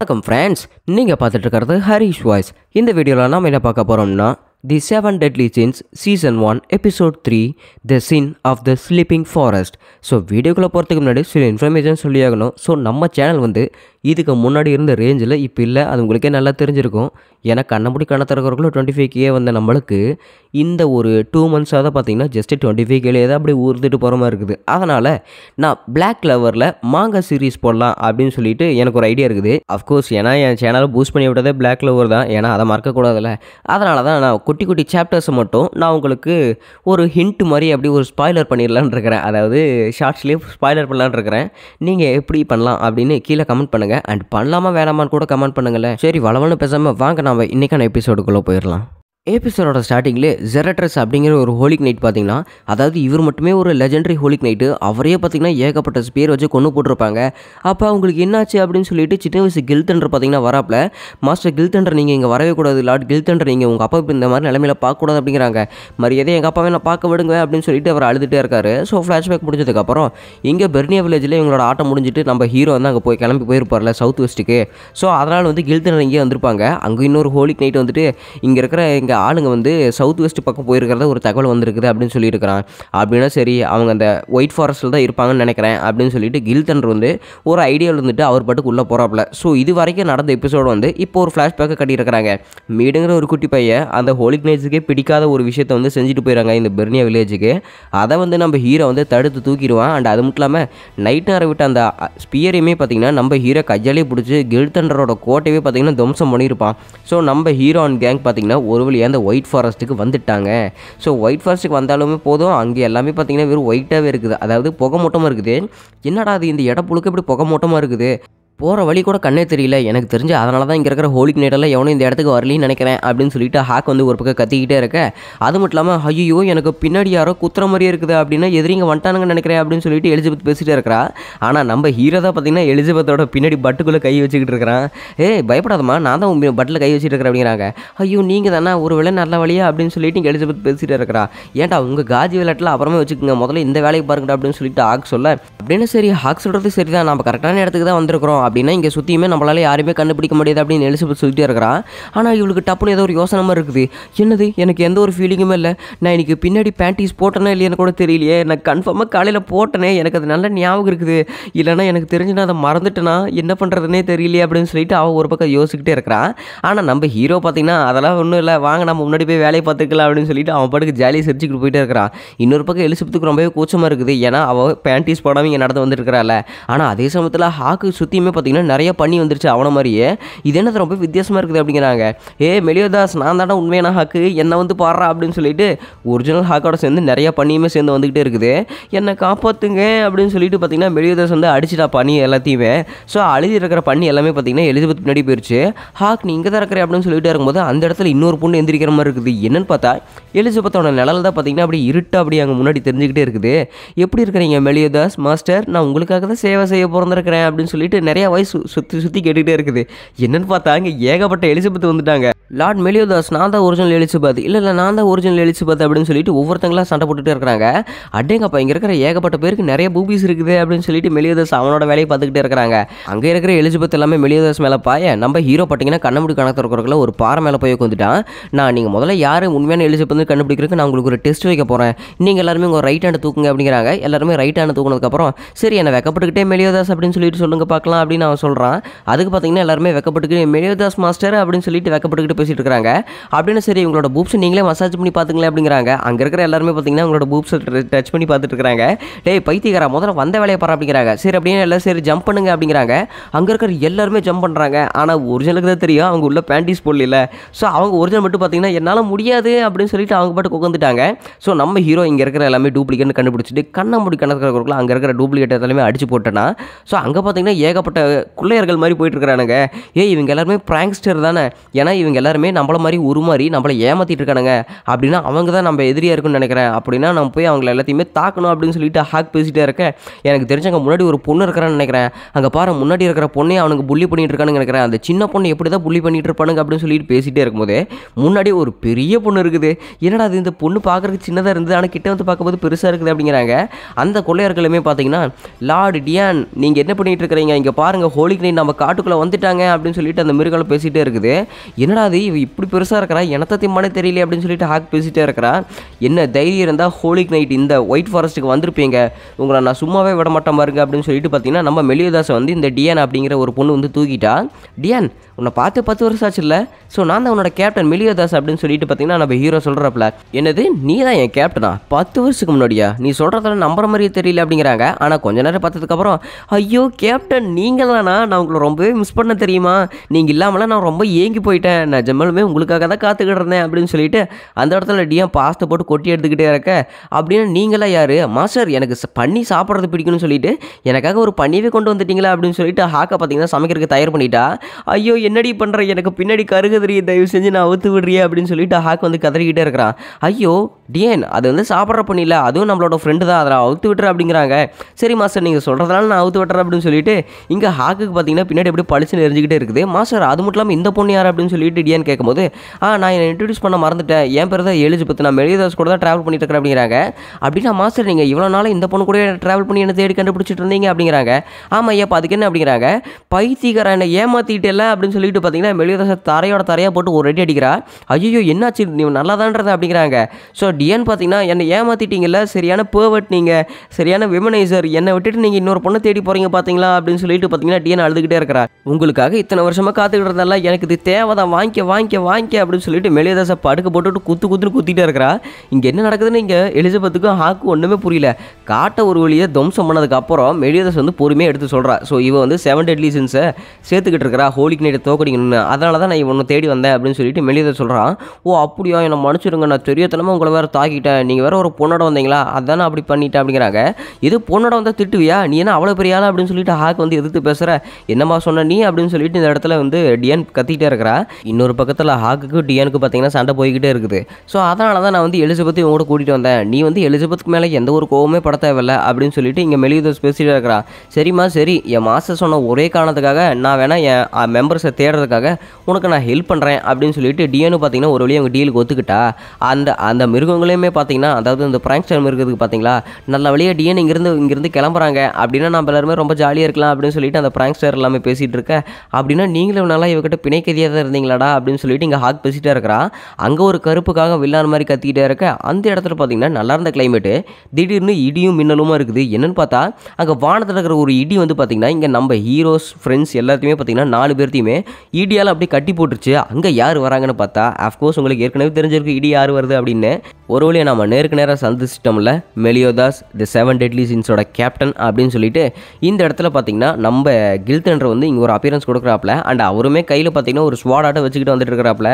வணக்கம் ஃப்ரெண்ட்ஸ் நீங்கள் பார்த்துட்டு இருக்கிறது ஹரிஷ் வாய்ஸ் இந்த வீடியோவில் நாம் என்ன பார்க்க போகிறோம்னா the seven deadly sins season one episode three the sin of the sleeping forest so வீடியோக்குள்ளே போகிறதுக்கு முன்னாடி சில இன்ஃபர்மேஷன் சொல்லியாகணும் ஸோ நம்ம சேனல் வந்து இதுக்கு முன்னாடி இருந்த ரேஞ்சில் இப்போ இல்லை அது உங்களுக்கே நல்லா தெரிஞ்சிருக்கும் ஏன்னா கண்ணமுடி கண்ணை டுவெண்ட்டி ஃபைவ் கே வந்த நம்மளுக்கு இந்த ஒரு டூ மந்த்ஸாக தான் பார்த்தீங்கன்னா ஜஸ்ட் டுவெண்ட்டி ஃபைவ் கேலே தான் அப்படி ஊர்ந்துட்டு போகிற மாதிரி இருக்குது அதனால் நான் பிளாக் லவரில் மாங்கா சீரீஸ் போடலாம் அப்படின்னு சொல்லிட்டு எனக்கு ஒரு ஐடியா இருக்குது அஃப்கோர்ஸ் ஏன்னா என் சேனலை பூஸ்ட் பண்ணி விட்டதே பிளாக் லவர் தான் ஏன்னா அதை மறக்கக்கூடாதுல்ல அதனால தான் நான் குட்டி குட்டி சாப்டர்ஸை மட்டும் நான் உங்களுக்கு ஒரு ஹிண்ட் மாதிரி அப்படி ஒரு ஸ்பாய்லர் பண்ணிடலான் இருக்கிறேன் அதாவது ஷார்ட்ஸ்லேயே ஸ்பாய்லர் பண்ணலான் இருக்கிறேன் நீங்கள் எப்படி பண்ணலாம் அப்படின்னு கீழே கமெண்ட் பண்ணுங்கள் அண்ட் பண்ணலாமா வேணாமான்னு கூட கமெண்ட் பண்ணுங்களேன் சரி வளவனு பேசாமல் வாங்க நம்ம இன்றைக்கான எபிசோடுக்குள்ளே போயிடலாம் எபிசோடோட ஸ்டார்டிங்லே ஜெரட்ரஸ் அப்படிங்கிற ஒரு ஹோலிக் நைட் பார்த்தீங்கன்னா அதாவது இவர் மட்டுமே ஒரு லெஜண்டரி ஹோலிக் நைட்டு அவரே பார்த்தீங்கன்னா ஏகப்பட்ட பேர் வச்சு கொண்டு போட்டிருப்பாங்க அப்போ அவங்களுக்கு என்னாச்சு அப்படின்னு சொல்லிட்டு சின்ன வயசு கில் தண்டர் பார்த்தீங்கன்னா வராப்பில் மாஸ்டர் கில் தண்டர் நீங்கள் இங்கே வரவே கூடாது லார்ட் கில் தண்டர் நீங்கள் உங்கள் அப்பா இந்த மாதிரி நிலமையில பார்க்கக்கூடாது அப்படிங்கிறாங்க மரியாதை எங்கள் அப்பாவை நான் பார்க்க விடுங்க அப்படின்னு சொல்லிட்டு அவர் அழுதுகிட்டே இருக்காரு ஸோ ஃப்ளாஷ்பேக் முடிஞ்சதுக்கப்புறம் இங்கே பெர்னியா வில்லேஜில் இவங்களோட ஆட்டம் முடிஞ்சிட்டு நம்ம ஹீரோ வந்து அங்கே போய் கிளம்பி போயிருப்பார்ல சவுத் வெஸ்ட்டுக்கு ஸோ அதனால் வந்து கில் தண்டர் இங்கே வந்திருப்பாங்க அங்கே இன்னொரு ஹோலிக் நைட் வந்துட்டு இங்கே இருக்கிற இங்கே ஆளுங்க வந்து சவுத் வெஸ்ட் பக்கம் போயிருக்கிறத ஒரு தகவல் வந்திருக்குது அப்படின்னு சொல்லியிருக்கிறான் அப்படின்னா சரி அவங்க அந்த ஒயிட் ஃபாரஸ்ட்டில் தான் இருப்பாங்கன்னு நினைக்கிறேன் அப்படின்னு சொல்லிட்டு கில்தன் வந்து ஒரு ஐடியாவில் இருந்துட்டு அவர் பாட்டுக்கு உள்ளே போகிறாப்பில் ஸோ இது வரைக்கும் நடந்த எபிசோடு வந்து இப்போ ஒரு ஃப்ளாஷ்பேக்கை கட்டியிருக்கிறாங்க மீடுங்கிற ஒரு குட்டி பையன் அந்த ஹோலிக்னேஜுக்கே பிடிக்காத ஒரு விஷயத்தை வந்து செஞ்சுட்டு போயிடறாங்க இந்த பெர்னியா வில்லேஜுக்கு அதை வந்து நம்ம ஹீரோ வந்து தடுத்து தூக்கிடுவான் அண்ட் அது மட்டும் இல்லாமல் நைட் நேரம் விட்ட அந்த ஸ்பியரையுமே பார்த்தீங்கன்னா நம்ம ஹீரோ கையாலே பிடிச்சி கில்தண்டரோட கோட்டையே பார்த்தீங்கன்னா தம்சம் பண்ணியிருப்பான் ஸோ நம்ம ஹீரோ அண்ட் கேங் பார்த்தீங்கன்னா ஒரு வழி வழியாக அந்த ஒயிட் ஃபாரஸ்ட்டுக்கு வந்துட்டாங்க ஸோ ஒயிட் ஃபாரஸ்ட்டுக்கு வந்தாலுமே போதும் அங்கே எல்லாமே பார்த்திங்கன்னா வெறும் ஒயிட்டாகவே இருக்குது அதாவது புகை மூட்டமாக இருக்குது என்னடா அது இந்த இடம் புழுக்க இப்படி புகை மூட்டமாக இருக்குது போகிற வழி கூட கண்ணே தெரியல எனக்கு தெரிஞ்சு அதனால தான் இங்கே இருக்கிற ஹோலிக் நைட்டெல்லாம் எவனும் இந்த இடத்துக்கு வரலன்னு நினைக்கிறேன் அப்படின்னு சொல்லிட்டு ஹாக் வந்து ஒரு பக்கம் கத்திக்கிட்டே இருக்க அது மட்டும் இல்லாமல் ஐயோ எனக்கு பின்னாடி யாரோ குத்துற மாதிரியே இருக்குது அப்படின்னா எதிரிங்க வந்துட்டானுங்க நினைக்கிறேன் அப்படின்னு சொல்லிட்டு எலிஜபெத் பேசிகிட்டே இருக்கிறா ஆனால் நம்ம ஹீரோ தான் பார்த்தீங்கன்னா எலிஜபெத்தோட பின்னாடி பட்டுக்குள்ளே கை வச்சுக்கிட்டு இருக்கிறான் ஏ பயப்படாதம்மா நான் தான் உங்கள் பட்டில் கை வச்சுட்டு இருக்கிறேன் அப்படிங்கிறாங்க ஐயோ நீங்கள் தானே ஒரு வேலை நல்ல வழியா அப்படின்னு சொல்லிட்டு இங்கே எலிஜபெத் பேசிகிட்டே இருக்கிறா ஏன்டா உங்கள் காஜி விளையாட்டில் அப்புறமே வச்சுக்கோங்க முதல்ல இந்த வேலையை பாருங்கடா அப்படின்னு சொல்லிட்டு ஹாக் சொல்ல அப்படின்னு சரி ஹாக் சொல்கிறது சரிதான் நம்ம கரெக்டான இடத்துக்கு தான் வந்திருக்கிறோம் அப்படின்னா இங்கே சுற்றியுமே நம்மளால் யாருமே கண்டுபிடிக்க முடியாது அப்படின்னு எலிசபெத் சொல்லிட்டே இருக்கிறான் ஆனால் இவளுக்கு டப்புனு ஏதோ ஒரு யோசனை மாதிரி இருக்குது என்னது எனக்கு எந்த ஒரு ஃபீலிங்குமே இல்லை நான் இன்னைக்கு பின்னாடி பேண்டீஸ் போட்டேனே இல்லையானு கூட தெரியலையே எனக்கு கன்ஃபார்மாக காலையில் போட்டேனே எனக்கு அது நல்ல ஞாபகம் இருக்குது இல்லைனா எனக்கு தெரிஞ்சு நான் அதை மறந்துட்டேனா என்ன பண்ணுறதுனே தெரியலையே அப்படின்னு சொல்லிட்டு அவள் ஒரு பக்கம் யோசிக்கிட்டே இருக்கிறான் ஆனால் நம்ம ஹீரோ பார்த்தீங்கன்னா அதெல்லாம் ஒன்றும் இல்லை வாங்க நம்ம முன்னாடி போய் வேலையை பார்த்துக்கலாம் அப்படின்னு சொல்லிட்டு அவன் பாட்டுக்கு ஜாலியாக சிரிச்சுக்கிட்டு போயிட்டே இருக்கிறான் இன்னொரு பக்கம் எலிசபெத்துக்கு ரொம்பவே கூச்சமாக இருக்குது ஏன்னா அவள் பேண்டீஸ் போடாமல் இங்கே நடந்து வந்துருக்கிறாள் ஆனால் அதே சமயத்தில் ஹாக்கு சுற்றியுமே எல்லாருக்குமே பார்த்திங்கன்னா நிறைய பண்ணி வந்துருச்சு அவனை மாதிரியே இது என்னது ரொம்ப வித்தியாசமாக இருக்குது அப்படிங்கிறாங்க ஏ மெலியோதாஸ் நான் தாண்டா உண்மையான ஹாக்கு என்னை வந்து பாடுறா அப்படின்னு சொல்லிட்டு ஒரிஜினல் ஹாக்கோட சேர்ந்து நிறைய பண்ணியுமே சேர்ந்து வந்துகிட்டே இருக்குது என்னை காப்பாற்றுங்க அப்படின்னு சொல்லிட்டு பார்த்தீங்கன்னா மெலியோதாஸ் வந்து அடிச்சுட்டா பண்ணி எல்லாத்தையுமே ஸோ அழுதி இருக்கிற பண்ணி எல்லாமே பார்த்தீங்கன்னா எழுதுபத்து முன்னாடி போயிடுச்சு ஹாக் நீ இங்கே தான் இருக்கிற அப்படின்னு சொல்லிட்டு இருக்கும்போது அந்த இடத்துல இன்னொரு பொண்ணு எந்திரிக்கிற மாதிரி இருக்குது என்னன்னு பார்த்தா எலிசபத்தோட நிழல் தான் பார்த்தீங்கன்னா அப்படி இருட்டு அப்படி அங்கே முன்னாடி தெரிஞ்சுக்கிட்டே இருக்குது எப்படி இருக்கிறீங்க மெலியோதாஸ் மாஸ்டர் நான் உங்களுக்காக தான் சேவை செய்ய பிறந்திருக்கிறேன் அப்படின்னு சொல்லிட்டு நிறைய நிறையா வயசு சுற்றி சுற்றி கேட்டுக்கிட்டே இருக்குது என்னென்னு பார்த்தா இங்கே ஏகப்பட்ட எலிசபெத் வந்துட்டாங்க லார்ட் மெலியோதாஸ் நான் தான் ஒரிஜினல் எலிசபெத் இல்லை இல்லை நான் தான் ஒரிஜினல் எலிசபெத் அப்படின்னு சொல்லிட்டு ஒவ்வொருத்தங்களாம் சண்டை போட்டுகிட்டே இருக்கிறாங்க அடேங்கப்பா இங்கே இருக்கிற ஏகப்பட்ட பேருக்கு நிறைய பூபிஸ் இருக்குது அப்படின்னு சொல்லிட்டு மெலியோதாஸ் அவனோட வேலையை பார்த்துக்கிட்டே இருக்கிறாங்க அங்கே இருக்கிற எலிசபெத் எல்லாமே மெலியோதாஸ் மேலே பாய நம்ம ஹீரோ பார்த்தீங்கன்னா கண்ணமுடி கணக்கு இருக்கிறக்குள்ள ஒரு பாறை மேலே போய் உட்காந்துட்டான் நான் நீங்கள் முதல்ல யார் உண்மையான எலிசபெத் கண்டுபிடிக்கிறதுக்கு நான் உங்களுக்கு ஒரு டெஸ்ட் வைக்க போகிறேன் நீங்கள் எல்லாருமே உங்கள் ரைட் ஹேண்ட் தூக்குங்க அப்படிங்கிறாங்க எல்லாருமே ரைட் ஹேண்ட் தூக்குனதுக்கப்புறம் சரி என்னை வெக்கப்பட்டுக்கிட்டே மெலியோதாஸ் அப்படின்னு சொல்லிட்டு சொல்லுங்க பார்க்கலாம் அப்படின்னு அவன் சொல்கிறான் அதுக்கு பார்த்தீங்கன்னா எல்லாருமே வெக்கப்பட்டுக்கிட்டு மெழியதாஸ் மாஸ்டர் அப்படின்னு சொல்லிட்டு வெக்கப்பட்டுக்கிட்டு பேசிட்டு இருக்காங்க அப்படின்னு சரி உங்களோட பூப்ஸ் நீங்களே மசாஜ் பண்ணி பார்த்துங்களேன் அப்படிங்கிறாங்க அங்கே இருக்கிற எல்லாருமே பார்த்தீங்கன்னா அவங்களோட பூப்ஸ் டச் பண்ணி பார்த்துட்டு இருக்காங்க டேய் பைத்தியக்காரா முதல்ல வந்த வேலையை பாரு அப்படிங்கிறாங்க சரி அப்படின்னு எல்லாம் சரி ஜம்ப் பண்ணுங்க அப்படிங்கிறாங்க அங்கே இருக்கிற எல்லாருமே ஜம்ப் பண்ணுறாங்க ஆனால் ஒரிஜினலுக்கு தான் தெரியும் அவங்க உள்ள பேண்டிஸ் போடல ஸோ அவங்க ஒரிஜினல் மட்டும் பார்த்தீங்கன்னா என்னால் முடியாது அப்படின்னு சொல்லிட்டு அவங்க பாட்டுக்கு உட்காந்துட்டாங்க ஸோ நம்ம ஹீரோ இங்கே இருக்கிற எல்லாமே டூப்ளிகேட்னு கண்டுபிடிச்சிட்டு கண்ணை முடி கணக்கிறவர்களுக்கு அங்கே இருக்கிற டூப்ளிகேட் எல்லாமே அடிச்சு போட்டேன்னா ஸோ அங்கே பார்த்தீங்கன்னா ஏகப்பட்ட ஏகப்பட்ட குள்ளையர்கள் மாதிரி போயிட்டுருக்கிறானுங்க ஏ இவங்க எல்லாருமே ப்ராங்ஸ்டர் தானே ஏன்னா இவங்க எல்லாருமே நம்மள மாதிரி ஒரு மாதிரி நம்மளை ஏமாற்றிட்டு இருக்கானுங்க அப்படின்னா அவங்க தான் நம்ம எதிரியாக இருக்குன்னு நினைக்கிறேன் அப்படின்னா நம்ம போய் அவங்கள எல்லாத்தையுமே தாக்கணும் அப்படின்னு சொல்லிட்டு ஹாக் பேசிகிட்டே இருக்கேன் எனக்கு தெரிஞ்சவங்க முன்னாடி ஒரு பொண்ணு இருக்கிறான்னு நினைக்கிறேன் அங்கே பாரு முன்னாடி இருக்கிற பொண்ணே அவனுக்கு புள்ளி பண்ணிட்டு இருக்கானுங்க நினைக்கிறேன் அந்த சின்ன பொண்ணு எப்படி தான் புள்ளி பண்ணிட்டு இருப்பானுங்க அப்படின்னு சொல்லிட்டு பேசிகிட்டே இருக்கும்போது முன்னாடி ஒரு பெரிய பொண்ணு இருக்குது என்னடா அது இந்த பொண்ணு பார்க்குறதுக்கு சின்னதாக இருந்தது ஆனால் கிட்ட வந்து பார்க்கும்போது பெருசாக இருக்குது அப்படிங்கிறாங்க அந்த கொள்ளையர்களுமே பார்த்தீங்கன்னா லார்டு டியான் நீங்கள் என்ன பண்ணிட்டு இருக்கிறீங்க இங்கே பாரு பாருங்கள் ஹோலிக்கு நம்ம காட்டுக்குள்ளே வந்துட்டாங்க அப்படின்னு சொல்லிட்டு அந்த மிருகால் பேசிகிட்டே இருக்குது என்னடா இவ இப்படி பெருசாக இருக்கிறா எனத்தையும் திம்மானே தெரியல அப்படின்னு சொல்லிட்டு ஹாக் பேசிகிட்டே இருக்கிறா என்ன தைரியம் இருந்தால் ஹோலிக் நைட் இந்த ஒயிட் ஃபாரஸ்ட்டுக்கு வந்திருப்பீங்க உங்களை நான் சும்மாவே விட மாட்டேன் பாருங்க அப்படின்னு சொல்லிட்டு பார்த்தீங்கன்னா நம்ம மெலியதாசை வந்து இந்த டியான் அப்படிங்கிற ஒரு பொண்ணு வந்து தூக்கிட்டா டியான் உன்னை பார்த்து பத்து வருஷம் ஆச்சு இல்லை ஸோ நான் தான் உன்னோட கேப்டன் மெலியதாஸ் அப்படின்னு சொல்லிட்டு பார்த்தீங்கன்னா நம்ம ஹீரோ சொல்கிறப்பல என்னது நீ தான் என் கேப்டனா பத்து வருஷத்துக்கு முன்னாடியா நீ சொல்கிறதெல்லாம் நம்புற மாதிரியே தெரியல அப்படிங்கிறாங்க ஆனால் கொஞ்ச நேரம் பார்த்ததுக்கப்புறம் ஐயோ கேப்டன் நீங்கள் நீங்கள் நான் உங்களை ரொம்பவே மிஸ் பண்ண தெரியுமா நீங்கள் இல்லாமலாம் நான் ரொம்ப ஏங்கி போயிட்டேன் நான் ஜம்மலுமே உங்களுக்காக தான் காத்துக்கிட்டு இருந்தேன் அப்படின்னு சொல்லிட்டு அந்த இடத்துல டிஎம் பாஸ்த்தை போட்டு கொட்டி எடுத்துக்கிட்டே இருக்க அப்படின்னு நீங்களாம் யார் மாஸ்டர் எனக்கு பண்ணி சாப்பிட்றது பிடிக்கும்னு சொல்லிட்டு எனக்காக ஒரு பண்ணியவே கொண்டு வந்துட்டீங்களா அப்படின்னு சொல்லிட்டு ஹாக்கை பார்த்தீங்கன்னா சமைக்கிறதுக்கு தயார் பண்ணிட்டா ஐயோ என்னடி பண்ணுற எனக்கு பின்னாடி தெரிய தயவு செஞ்சு நான் அவுத்து விடுறியே அப்படின்னு சொல்லிட்டு ஹாக் வந்து கதறிக்கிட்டே இருக்கிறான் ஐயோ டிஎன் அது வந்து சாப்பிட்ற பண்ணியில் அதுவும் நம்மளோட ஃப்ரெண்டு தான் அதை அவுத்து விட்டுற அப்படிங்கிறாங்க சரி மாஸ்டர் நீங்கள் சொல்கிறதுனால நான் அவுத்து விட்டுறேன் அப்படின்னு சொல்லிட்டு இங்கே ஹாக்குக்கு பார்த்தீங்கன்னா பின்னாடி எப்படி பழிச்சு எரிஞ்சிக்கிட்டே இருக்குது மாஸ்டர் அது மட்டும் இல்லாமல் இந்த பொண்ணு யார் அப்படின்னு சொல்லிட்டு டியான்னு கேட்கும்போது ஆ நான் என்னை இன்ட்ரடியூஸ் பண்ண மறந்துட்டேன் என் பேர் தான் பற்றி நான் மெலிதாஸ் கூட தான் ட்ராவல் பண்ணிட்டு இருக்கிறேன் அப்படிங்கிறாங்க அப்படின்னா மாஸ்டர் நீங்கள் இவ்வளோ நாள் இந்த பொண்ணு கூட ட்ராவல் பண்ணி என்ன தேடி கண்டுபிடிச்சிட்டு இருந்தீங்க அப்படிங்கிறாங்க ஆமாம் ஐயா அதுக்கு என்ன அப்படிங்கிறாங்க பைத்தியக்காரன் என்னை ஏமாற்றிட்டேல அப்படின்னு சொல்லிட்டு பார்த்தீங்கன்னா மெலிதாஸ் தரையோட தரையாக போட்டு ஒரு ரெடி அடிக்கிறா ஐயோ என்னாச்சு நீ நல்லா தான்றது அப்படிங்கிறாங்க ஸோ டிஎன் பார்த்தீங்கன்னா என்னை ஏமாற்றிட்டீங்கல்ல சரியான பேர்வெட் நீங்கள் சரியான விமனைசர் என்னை விட்டுட்டு நீங்கள் இன்னொரு பொண்ணை தேடி போகிறீங்க பார்த்தீங்களா அப்படின்னு சொல்லிட்டு பார்த்தீங்கன்னா டிஎன் அழுதுகிட்டே இருக்கிறா உங்களுக்காக இத்தனை வருஷமா காத்துக்கிட்டு இருந்தால எனக்கு இது தேவைதான் வாங்கிக்க வாங்கிக்க வாங்கிக்க அப்படின்னு சொல்லிட்டு மெலியதாசை படுக்க போட்டுட்டு குத்து குத்துன்னு குத்திட்டே இருக்கிறா இங்கே என்ன நடக்குதுன்னு இங்கே எலிசபெத்துக்கும் ஹாக்கு ஒன்றுமே புரியல காட்டை ஒரு வழியை துவம்சம் பண்ணதுக்கப்புறம் மெலியதாஸ் வந்து பொறுமையாக எடுத்து சொல்கிறா ஸோ இவன் வந்து செவன் டெட்லி சேர்த்துக்கிட்டு இருக்கிறா ஹோலிக்கு நைட்டை தோக்கடிக்கணும்னு அதனால தான் நான் இவனை தேடி வந்தேன் அப்படின்னு சொல்லிட்டு மெலியதை சொல்கிறான் ஓ அப்படியா என்னை மன்னிச்சிருங்க நான் தெரியத்தனமாக உங்களை வேற தாக்கிட்டேன் நீங்கள் வேற ஒரு பொண்ணோட வந்தீங்களா அதானே அப்படி பண்ணிட்டேன் அப்படிங்கிறாங்க இது பொண்ணோட வந்தால் திட்டுவியா நீ என்ன அவ்வளோ பெரிய ஆளா அப்படின்னு சொல்லிட்டு ஹாக் வந்து எதிர்த்து எதிர்த்து பேசுகிற என்னம்மா சொன்ன நீ அப்படின்னு சொல்லிட்டு இந்த இடத்துல வந்து டிஎன் கத்திக்கிட்டே இருக்கிறா இன்னொரு பக்கத்தில் ஹாக்குக்கு டிஎனுக்கு பார்த்தீங்கன்னா சண்டை போய்கிட்டே இருக்குது ஸோ அதனால தான் நான் வந்து எலிசபெத் இவங்க கூட கூட்டிகிட்டு வந்தேன் நீ வந்து எலிசபெத்துக்கு மேலே எந்த ஒரு கோவமே பட தேவையில்லை அப்படின்னு சொல்லிட்டு இங்கே மெலிதஸ் பேசிகிட்டே இருக்கிறா சரிம்மா சரி என் மாஸ்டர் சொன்ன ஒரே காரணத்துக்காக நான் வேணால் என் மெம்பர்ஸை தேடுறதுக்காக உனக்கு நான் ஹெல்ப் பண்ணுறேன் அப்படின்னு சொல்லிட்டு டிஎனு பார்த்தீங்கன்னா ஒரு வழியாக அவங்க டீலுக்கு ஒத்துக்கிட்டா அந்த அந்த மிருகங்களையுமே பார்த்தீங்கன்னா அதாவது இந்த பிராங்ஸ்டர் மிருகத்துக்கு பார்த்தீங்களா நல்ல வழியாக டிஎன் இங்கேருந்து இங்கேருந்து கிளம்புறாங்க அப்படின்னா நம்ம எல்லாருமே ரொம்ப ஜாலியாக இருக்கலாம் அப்படின்னு சொல்லி சொல்லிட்டு அந்த பிராங்க்ஸ்டர் எல்லாமே பேசிகிட்டு இருக்க அப்படின்னா நீங்களும் நல்லா இவகிட்ட பிணைக்கதியாக தான் இருந்தீங்களாடா அப்படின்னு சொல்லிட்டு இங்கே ஹாக் பேசிகிட்டே இருக்கிறா அங்கே ஒரு கருப்புக்காக வில்லான் மாதிரி கத்திக்கிட்டே இருக்க அந்த இடத்துல பார்த்தீங்கன்னா நல்லா இருந்த கிளைமேட்டு திடீர்னு இடியும் மின்னலுமா இருக்குது என்னென்னு பார்த்தா அங்கே வானத்தில் இருக்கிற ஒரு இடி வந்து பார்த்தீங்கன்னா இங்கே நம்ம ஹீரோஸ் ஃப்ரெண்ட்ஸ் எல்லாத்தையுமே பார்த்தீங்கன்னா நாலு பேர்த்தையுமே இடியால் அப்படியே கட்டி போட்டுருச்சு அங்கே யார் வராங்கன்னு பார்த்தா அஃப்கோர்ஸ் உங்களுக்கு ஏற்கனவே தெரிஞ்சிருக்கு இடி யார் வருது அப்படின்னு ஒரு வழியாக நம்ம நேருக்கு நேராக சந்திச்சிட்டோம்ல மெலியோதாஸ் தி செவன் டெட்லி சீன்ஸோட கேப்டன் அப்படின்னு சொல்லிட்டு இந்த இடத்துல பார்த்திங்கன்னா நம்ம நம்ம கில்தன்ற வந்து இங்கே ஒரு அப்பியரன்ஸ் கொடுக்குறாப்புல அண்ட் அவருமே கையில் பார்த்தீங்கன்னா ஒரு ஸ்வாடாட்ட வச்சுக்கிட்டு வந்துட்டு இருக்கிறாப்புல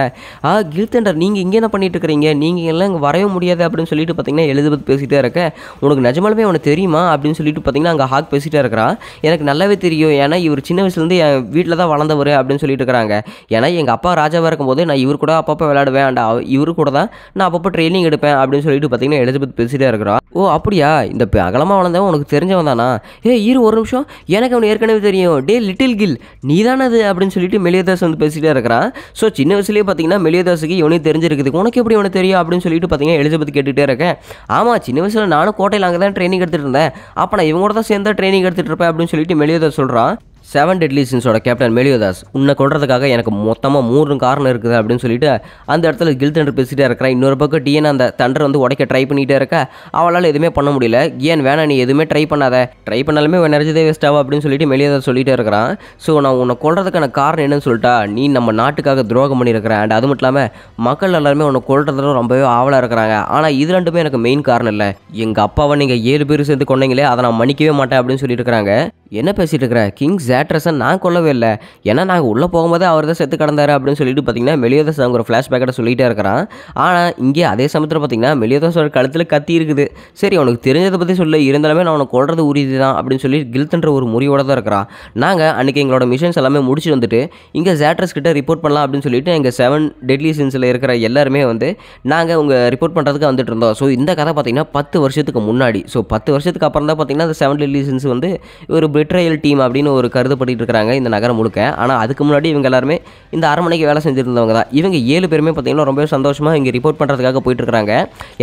ஆ கில்தண்டர் நீங்கள் இங்கே என்ன பண்ணிட்டு இருக்கிறீங்க நீங்கள் எல்லாம் இங்கே வரவே முடியாது அப்படின்னு சொல்லிட்டு பார்த்தீங்கன்னா எழுதுபத் பேசிகிட்டே இருக்க உனக்கு நிஜமாலுமே உனக்கு தெரியுமா அப்படின்னு சொல்லிட்டு பார்த்தீங்கன்னா அங்கே ஹாக் பேசிகிட்டே இருக்கிறான் எனக்கு நல்லாவே தெரியும் ஏன்னா இவர் சின்ன வயசுலேருந்து என் வீட்டில் தான் வளர்ந்தவர் அப்படின்னு சொல்லிட்டு இருக்கிறாங்க ஏன்னா எங்கள் அப்பா ராஜாவாக இருக்கும்போது நான் இவர் கூட அப்பப்போ விளையாடுவேன் அண்ட் இவரு கூட தான் நான் அப்பப்போ ட்ரைனிங் எடுப்பேன் அப்படின்னு சொல்லிட்டு பார்த்தீங்கன்னா எழுதுபத் பேசிகிட்டே இருக்கிறான் ஓ அப்படியா இந்த அகலமாக வளர்ந்தவன் உனக்கு தெரிஞ்சவன் தானா ஏ இரு ஒரு நிமிஷம் எனக்கு அவன் ஏற்கனவே பார்த்தாவே தெரியும் டே லிட்டில் கில் நீ அது அப்படின்னு சொல்லிட்டு மெலியதாஸ் வந்து பேசிகிட்டே இருக்கிறான் ஸோ சின்ன வயசுலேயே பார்த்தீங்கன்னா மெலியதாஸுக்கு இவனே தெரிஞ்சிருக்குது உனக்கு எப்படி உனக்கு தெரியும் அப்படின்னு சொல்லிட்டு பார்த்தீங்கன்னா எலிசபெத் கேட்டுகிட்டே இருக்கேன் ஆமாம் சின்ன வயசில் நானும் கோட்டையில் அங்கே தான் ட்ரைனிங் எடுத்துகிட்டு இருந்தேன் அப்போ நான் இவங்க கூட தான் சேர்ந்தா ட்ரைனிங் எடுத்துகிட்டு இருப்பேன் அப்படின்னு சொல்லிட்டு மெலியதாஸ் சொல்கிறான் செவன் டெட்லி சின்ஸோட கேப்டன் மெலியோதாஸ் உன்னை கொள்றதுக்காக எனக்கு மொத்தமாக மூணு காரணம் இருக்குது அப்படின்னு சொல்லிட்டு அந்த இடத்துல கில் தண்டர் பேசிகிட்டே இருக்கிறேன் இன்னொரு பக்கம் டிஎன் அந்த தண்டர் வந்து உடைக்க ட்ரை பண்ணிகிட்டே இருக்க அவளால் எதுவுமே பண்ண முடியல ஏன் வேணாம் நீ எதுவுமே ட்ரை பண்ணாத ட்ரை பண்ணாலுமே எனர்ஜிதே வேஸ்ட் ஆகும் அப்படின்னு சொல்லிட்டு மெலியோதாஸ் சொல்லிகிட்டே இருக்கிறான் ஸோ நான் உன்னை கொள்றதுக்கான காரணம் என்னன்னு சொல்லிட்டா நீ நம்ம நாட்டுக்காக துரோகம் பண்ணியிருக்கிறேன் அண்ட் அது மட்டும் இல்லாமல் மக்கள் எல்லாருமே உன்னை கொள்றதுல ரொம்பவே ஆவலாக இருக்கிறாங்க ஆனால் இது ரெண்டுமே எனக்கு மெயின் காரணம் இல்லை எங்கள் அப்பாவை நீங்கள் ஏழு பேர் சேர்ந்து கொண்டீங்களே அதை நான் மன்னிக்கவே மாட்டேன் அப்படின்னு சொல்லிட்டு இருக்கிறாங்க என்ன பேசிட்டு இருக்கிற கிங்ஸ் ஆக்ட்ரஸை நான் கொல்லவே இல்லை ஏன்னா நாங்கள் உள்ளே போகும்போது அவர் தான் செத்து கடந்தார் அப்படின்னு சொல்லிட்டு பார்த்தீங்கன்னா மெலியோதாஸ் அவங்க ஒரு ஃப்ளாஷ்பேக்கடை சொல்லிகிட்டே இருக்கிறான் ஆனால் இங்கே அதே சமயத்தில் பார்த்தீங்கன்னா மெலியோதாஸோட கழுத்தில் கத்தி இருக்குது சரி அவனுக்கு தெரிஞ்சதை பற்றி சொல்ல இருந்தாலுமே நான் அவனை கொள்றது உறுதி தான் அப்படின்னு சொல்லி கில்த்துன்ற ஒரு முறியோட தான் இருக்கிறான் நாங்கள் அன்றைக்கி எங்களோட மிஷன்ஸ் எல்லாமே முடிச்சுட்டு வந்துட்டு இங்கே ஜேட்ரஸ் கிட்ட ரிப்போர்ட் பண்ணலாம் அப்படின்னு சொல்லிட்டு எங்கள் செவன் டெட்லி சின்ஸில் இருக்கிற எல்லாருமே வந்து நாங்கள் உங்கள் ரிப்போர்ட் பண்ணுறதுக்கு வந்துட்டு இருந்தோம் ஸோ இந்த கதை பார்த்தீங்கன்னா பத்து வருஷத்துக்கு முன்னாடி ஸோ பத்து வருஷத்துக்கு அப்புறம் தான் பார்த்தீங்கன்னா அந்த செவன் டெட்லி சின்ஸ் வந்து ஒரு பிட்ரையல் டீம் அப்படின்னு ஒரு கரு கருதப்பட்டு இருக்கிறாங்க இந்த நகரம் முழுக்க ஆனால் அதுக்கு முன்னாடி இவங்க எல்லாருமே இந்த அரண்மனைக்கு வேலை செஞ்சுருந்தவங்க தான் இவங்க ஏழு பேருமே பார்த்தீங்கன்னா ரொம்பவே சந்தோஷமாக இங்கே ரிப்போர்ட் பண்ணுறதுக்காக போயிட்டு இருக்கிறாங்க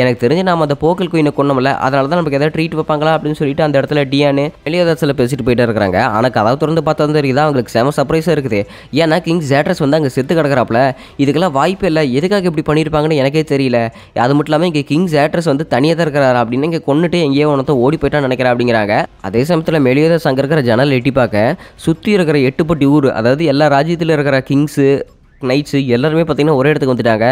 எனக்கு தெரிஞ்சு நம்ம அந்த போக்கல் குயினை கொண்டோம்ல அதனால தான் நமக்கு எதாவது ட்ரீட் வைப்பாங்களா அப்படின்னு சொல்லிட்டு அந்த இடத்துல டியானு வெளியதாசில் பேசிட்டு போயிட்டு இருக்கிறாங்க ஆனால் கதாவை திறந்து பார்த்தா தான் தெரியுது அவங்களுக்கு செம சர்ப்ரைஸாக இருக்குது ஏன்னா கிங் ஜேட்ரஸ் வந்து அங்கே செத்து கிடக்கிறாப்புல இதுக்கெல்லாம் வாய்ப்பே இல்லை எதுக்காக இப்படி பண்ணியிருப்பாங்கன்னு எனக்கே தெரியல அது மட்டும் இல்லாமல் இங்கே கிங்ஸ் ஆட்ரஸ் வந்து தனியாக தான் இருக்கிறாரு அப்படின்னு இங்கே கொண்டுட்டு எங்கேயோ ஒன்றத்தை ஓடி போயிட்டான்னு நினைக்கிறேன் அப்படிங்கிறாங்க அதே சமயத்தில் மெலியோதா சங்கர் இருக்கிற ஜன்னல் எட்டி பார்க்க சுற்றி இருக்கிற எட்டுப்பட்டி ஊர் அதாவது எல்லா ராஜ்யத்தில் இருக்கிற கிங்ஸு நைட்ஸு எல்லாருமே பார்த்திங்கன்னா ஒரே இடத்துக்கு வந்துட்டாங்க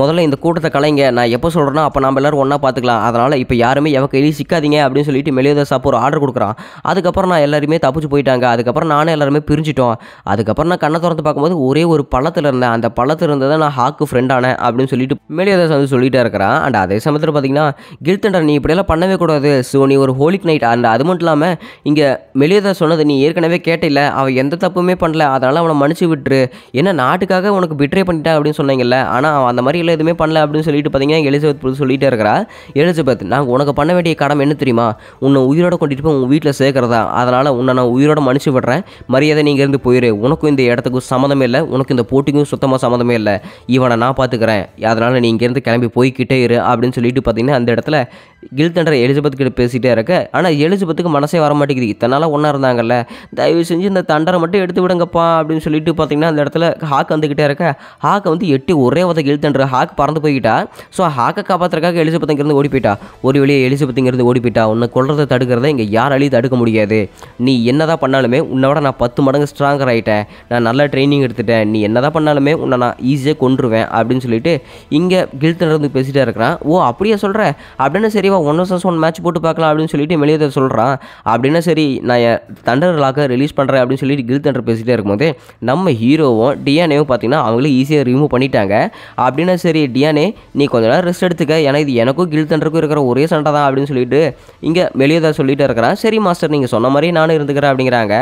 முதல்ல இந்த கூட்டத்தை கலைங்க நான் எப்போ சொல்கிறேன்னா அப்போ நம்ம எல்லோரும் ஒன்றா பார்த்துக்கலாம் அதனால் இப்போ யாருமே எவ கையிலையும் சிக்காதீங்க அப்படின்னு சொல்லிட்டு மெலியோதாசாப்பு ஒரு ஆர்டர் கொடுக்குறான் அதுக்கப்புறம் நான் எல்லாருமே தப்பிச்சு போயிட்டாங்க அதுக்கப்புறம் நானும் எல்லாருமே பிரிஞ்சிட்டோம் அதுக்கப்புறம் நான் கண்ணை திறந்து பார்க்கும்போது ஒரே ஒரு பள்ளத்தில் இருந்தேன் அந்த பள்ளத்தில் இருந்ததை நான் ஹாக்கு ஃப்ரெண்டானேன் அப்படின்னு சொல்லிட்டு மெலியோதாஸ் வந்து சொல்லிகிட்டே இருக்கிறான் அண்ட் அதே சமயத்தில் பார்த்தீங்கன்னா கில்த்தண்டர் நீ இப்படியெல்லாம் பண்ணவே கூடாது ஸோ நீ ஒரு ஹோலிக் நைட் அந்த அது மட்டும் இல்லாமல் இங்கே மெலியோதாஸ் சொன்னது நீ ஏற்கனவே கேட்டில்லை அவன் எந்த தப்புமே பண்ணல அதனால் அவனை மன்னிச்சு விட்டுரு ஏன்னா நாட்டுக்காக உனக்கு பிட்ரே பண்ணிட்டேன் அப்படின்னு சொன்னாங்கல்ல ஆனால் அந்த மாதிரி இல்லை எதுவுமே பண்ணல அப்படின்னு சொல்லிட்டு பார்த்தீங்கன்னா எலிசபெத் புது சொல்லிகிட்டே இருக்கிறா எலிசபெத் நாங்கள் உனக்கு பண்ண வேண்டிய கடமை என்ன தெரியுமா உன்னை உயிரோட கொண்டுட்டு போய் உங்கள் வீட்டில் சேர்க்குறதா அதனால் உன்னை நான் உயிரோட மன்னிச்சு விடுறேன் மரியாதை நீங்கள் இருந்து போயிரு உனக்கும் இந்த இடத்துக்கும் சம்மந்தமே இல்லை உனக்கு இந்த போட்டிக்கும் சுத்தமாக சம்மந்தமே இல்லை இவனை நான் பார்த்துக்கிறேன் அதனால் நீ இங்கேருந்து கிளம்பி போய்கிட்டே இரு அப்படின்னு சொல்லிட்டு பார்த்தீங்கன்னா அந்த இடத்துல கில் தண்டர் எலிசபெத் கிட்ட பேசிகிட்டே இருக்க ஆனால் எலிசபெத்துக்கு மனசே வர மாட்டேங்குது இத்தனால ஒன்றா இருந்தாங்கல்ல தயவு செஞ்சு இந்த தண்டரை மட்டும் எடுத்து விடுங்கப்பா அப்படின்னு சொல்லிட்டு பார்த்தீங்கன்னா அந்த இடத்துல ஹாக் வந்து வந்துக்கிட்டே இருக்க ஹாக்கை வந்து எட்டி ஒரே உதக்கு இழுத்துன்ற ஹாக் பறந்து போய்கிட்டா ஸோ ஹாக்கை காப்பாற்றுறக்காக எலிசபெத் இங்கேருந்து ஓடி போயிட்டா ஒரு வழியை எலிசபெத் இங்கேருந்து ஓடி போயிட்டா உன்னை கொள்றதை தடுக்கிறத இங்கே யாராலையும் தடுக்க முடியாது நீ என்னதான் பண்ணாலுமே உன்னோட நான் பத்து மடங்கு ஸ்ட்ராங்கர் ஆகிட்டேன் நான் நல்லா ட்ரைனிங் எடுத்துட்டேன் நீ தான் பண்ணாலுமே உன்னை நான் ஈஸியாக கொண்டுருவேன் அப்படின்னு சொல்லிட்டு இங்கே கில்த்தனர்ந்து பேசிகிட்டே இருக்கிறான் ஓ அப்படியே சொல்கிற அப்படின்னு சரிவா ஒன் வர்சஸ் ஒன் மேட்ச் போட்டு பார்க்கலாம் அப்படின்னு சொல்லிட்டு மெலியதர் சொல்கிறான் அப்படின்னா சரி நான் தண்டர் லாக்கை ரிலீஸ் பண்ணுறேன் அப்படின்னு சொல்லிட்டு கில் தண்டர் பேசிகிட்டே இருக்கும்போது நம்ம ஹீரோவும் டிஎன்ஏவும் பார்த்தீங்கன்னா அவங்களே ஈஸியாக ரிமூவ் பண்ணிட்டாங்க அப்படின்னா சரி டியானே நீ கொஞ்ச நேரம் ரெஸ்ட் எடுத்துக்க ஏன்னா இது எனக்கும் கில் தண்டருக்கும் இருக்கிற ஒரே சண்டை தான் அப்படின்னு சொல்லிட்டு இங்கே வெளியேதான் சொல்லிட்டு இருக்கிறான் சரி மாஸ்டர் நீங்கள் சொன்ன மாதிரி நானும் இருந்துக்கிறேன் அப்படிங்கிறாங்க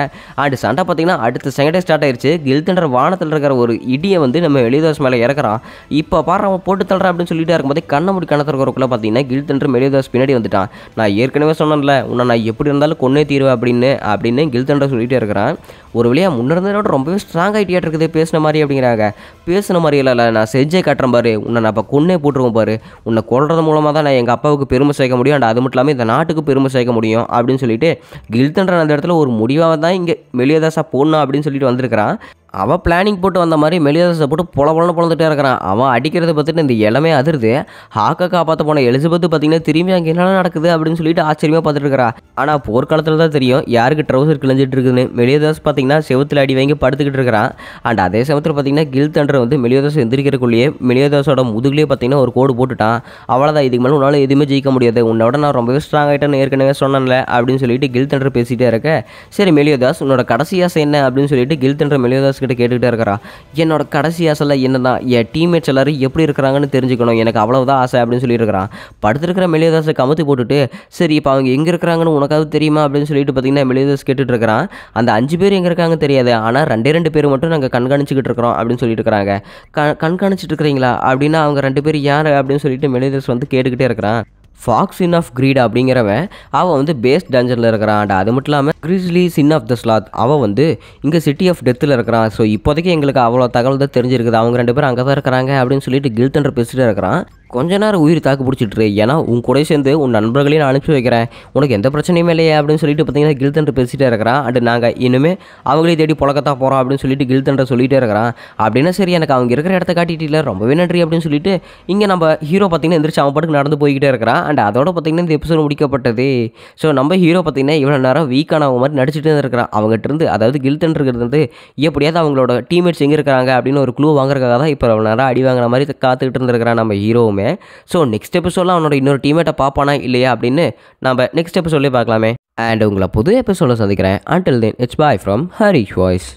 அண்ட் சண்டை பார்த்தீங்கன்னா அடுத்த செகண்டே ஸ்டார்ட் ஆயிடுச்சு கில் தண்டர் வானத்தில் இருக்கிற ஒரு இடியை வந்து நம்ம வெளியதாஸ் மேலே இறக்குறான் இப்போ பாரு அவன் போட்டு தள்ளுறான் அப்படின்னு சொல்லிட்டு இருக்கும்போது கண்ண முடி கணத்தில் இருக்கிறக்குள்ளே பார்த்தீங்கன்னா கில் தண்டர் மெலியதாஸ் பின்னாடி வந்துட்டான் நான் ஏற்கனவே சொன்னேன்ல உன்னை நான் எப்படி இருந்தாலும் கொன்னே தீருவேன் அப்படின்னு அப்படின்னு கில் தண்டர் சொல்லிட்டு இருக்கிறான் ஒரு வழியாக முன்னே இருந்ததோட ரொம்பவே ஸ்ட்ராங் இருக்குது பேசின மாதிரி அப்படிங்கிற செய்கிறாங்க பேசின மாதிரியெல்லாம் இல்லை நான் செஞ்சே கட்டுறேன் பாரு உன்னை நான் இப்போ கொன்னே போட்டுருவோம் பாரு உன்னை கொள்றது மூலமாக தான் நான் எங்கள் அப்பாவுக்கு பெருமை சேர்க்க முடியும் அண்ட் அது மட்டும் இல்லாமல் இந்த நாட்டுக்கு பெருமை சேர்க்க முடியும் அப்படின்னு சொல்லிட்டு கில்தன்ற அந்த இடத்துல ஒரு முடிவாக தான் இங்கே மெலியதாசா போடணும் அப்படின்னு சொல்லிட்டு வந்திருக்கிறான் அவன் பிளானிங் போட்டு வந்த மாதிரி மெலிதாசை போட்டு புல புலன்னு பொழந்துட்டே இருக்கிறான் அவன் அடிக்கிறத பார்த்துட்டு இந்த இளமே அதிர்து ஹாக்கை காப்பாற்ற போன எலிசபெத் பார்த்தீங்கன்னா திரும்பி அங்கே என்ன நடக்குது அப்படின்னு சொல்லிட்டு ஆச்சரியமாக பார்த்துட்டு இருக்கிறா ஆனால் போர்க்காலத்தில் தான் தெரியும் யாருக்கு ட்ரௌசர் கிழிஞ்சிட்டு இருக்குதுன்னு மெலியதாஸ் பார்த்தீங்கன்னா செவத்தில் அடி வாங்கி படுத்துக்கிட்டு இருக்கிறான் அண்ட் அதே சமயத்தில் பார்த்தீங்கன்னா கில் தண்டரை வந்து மெலியதாஸ் எந்திரிக்கிறக்குள்ளேயே மெலியதாஸோட முதுகுலேயே பார்த்தீங்கன்னா ஒரு கோடு போட்டுட்டான் அவ்வளோதான் இதுக்கு மேலே உன்னால் எதுவுமே ஜெயிக்க முடியாது உன்னோட நான் ரொம்பவே ஸ்ட்ராங் ஆகிட்டேன்னு ஏற்கனவே சொன்னேன்ல அப்படின்னு சொல்லிட்டு கில் தண்டர் பேசிகிட்டே இருக்க சரி மெலியதாஸ் உன்னோட கடைசி ஆசை என்ன அப்படின்னு சொல்லிட்டு கில் தண்டர் மெலியதாஸ் வியூவர்ஸ் கிட்ட கேட்டுக்கிட்டே இருக்கிறா என்னோட கடைசி ஆசையில் என்னன்னா என் டீம்மேட்ஸ் எல்லாரும் எப்படி இருக்கிறாங்கன்னு தெரிஞ்சுக்கணும் எனக்கு அவ்வளோதான் ஆசை அப்படின்னு சொல்லியிருக்கிறான் படுத்திருக்கிற மெலியதாஸை கமுத்து போட்டுட்டு சரி இப்போ அவங்க எங்கே இருக்கிறாங்கன்னு உனக்காவது தெரியுமா அப்படின்னு சொல்லிட்டு பார்த்தீங்கன்னா மெலியதாஸ் கேட்டுட்டு இருக்கிறான் அந்த அஞ்சு பேர் எங்கே இருக்காங்க தெரியாது ஆனால் ரெண்டே ரெண்டு பேர் மட்டும் நாங்கள் கண்காணிச்சிக்கிட்டு இருக்கிறோம் அப்படின்னு சொல்லிட்டு இருக்கிறாங்க க கண்காணிச்சிட்டு இருக்கிறீங்களா அப்படின்னா அவங்க ரெண்டு பேர் யார் அப்படின்னு சொல்லிட்டு மெலியதாஸ் வந்து கேட்டுக்கிட்டே இருக்கிறான் ஃபாக்ஸ் இன் ஆஃப் கிரீட் அப்படிங்கிறவன் அவன் வந்து பேஸ் டஞ்சனில் இருக்கிறான் அது மட்டும் இல்லாமல் grizzly sin of the sloth அவன் வந்து இங்கே சிட்டி ஆஃப் டெத்தில் இருக்கிறான் ஸோ இப்போதைக்கு எங்களுக்கு அவ்வளோ தகவல் தான் தெரிஞ்சிருக்குது அவங்க ரெண்டு பேரும் அங்கே தான் இருக்கிறாங்க அப்படின்னு சொல்லிட்டு கில்தன்ற பேசிட்டு இருக்கிறான் கொஞ்ச நேரம் உயிர் தாக்கு பிடிச்சிட்டு ஏன்னா உன் கூட சேர்ந்து உன் நண்பர்களையும் நான் அனுப்பிச்சி வைக்கிறேன் உனக்கு எந்த பிரச்சனையும் இல்லையே அப்படின்னு சொல்லிட்டு பார்த்தீங்கன்னா கில்தண்டர் பேசிகிட்டே இருக்கிறான் அண்ட் நாங்கள் இனிமே அவங்களே தேடி புழக்கத்தான் போகிறோம் அப்படின்னு சொல்லிட்டு கில்தண்டர் சொல்லிகிட்டே இருக்கிறான் அப்படின்னா சரி எனக்கு அவங்க இருக்கிற இடத்த காட்டிட்டு இல்லை ரொம்பவே நன்றி அப்படின்னு சொல்லிட்டு இங்கே நம்ம ஹீரோ பார்த்தீங்கன்னா எந்திரிச்சு அவன் பாட்டுக்கு நடந்து போய்கிட்டே இருக்கிறான் அண்ட் அதோட பார்த்தீங்கன்னா இந்த எபிசோடு முடிக்கப்பட்டது ஸோ நம்ம ஹீரோ பார்த்தீங்கன்னா இவ்வளோ நேரம் வீக்கானவங்க மாதிரி தான் இருக்கிறான் அவங்ககிட்ட இருந்து அதாவது கில்தண்டர் வந்து எப்படியாவது அவங்களோட டீம்மேட்ஸ் எங்கே இருக்கிறாங்க அப்படின்னு ஒரு க்ளூ வாங்குறதுக்காக தான் இப்போ நேரம் அடி வாங்குற மாதிரி காத்துக்கிட்டு இருந்திருக்கிறான் நம்ம ஹீரோவுமே எல்லாருக்குமே ஸோ நெக்ஸ்ட் எபிசோடில் அவனோட இன்னொரு டீமேட்டை பார்ப்பானா இல்லையா அப்படின்னு நம்ம நெக்ஸ்ட் எபிசோட்லேயே பார்க்கலாமே அண்ட் உங்களை புது எபிசோட சந்திக்கிறேன் until then it's bye from Hari voice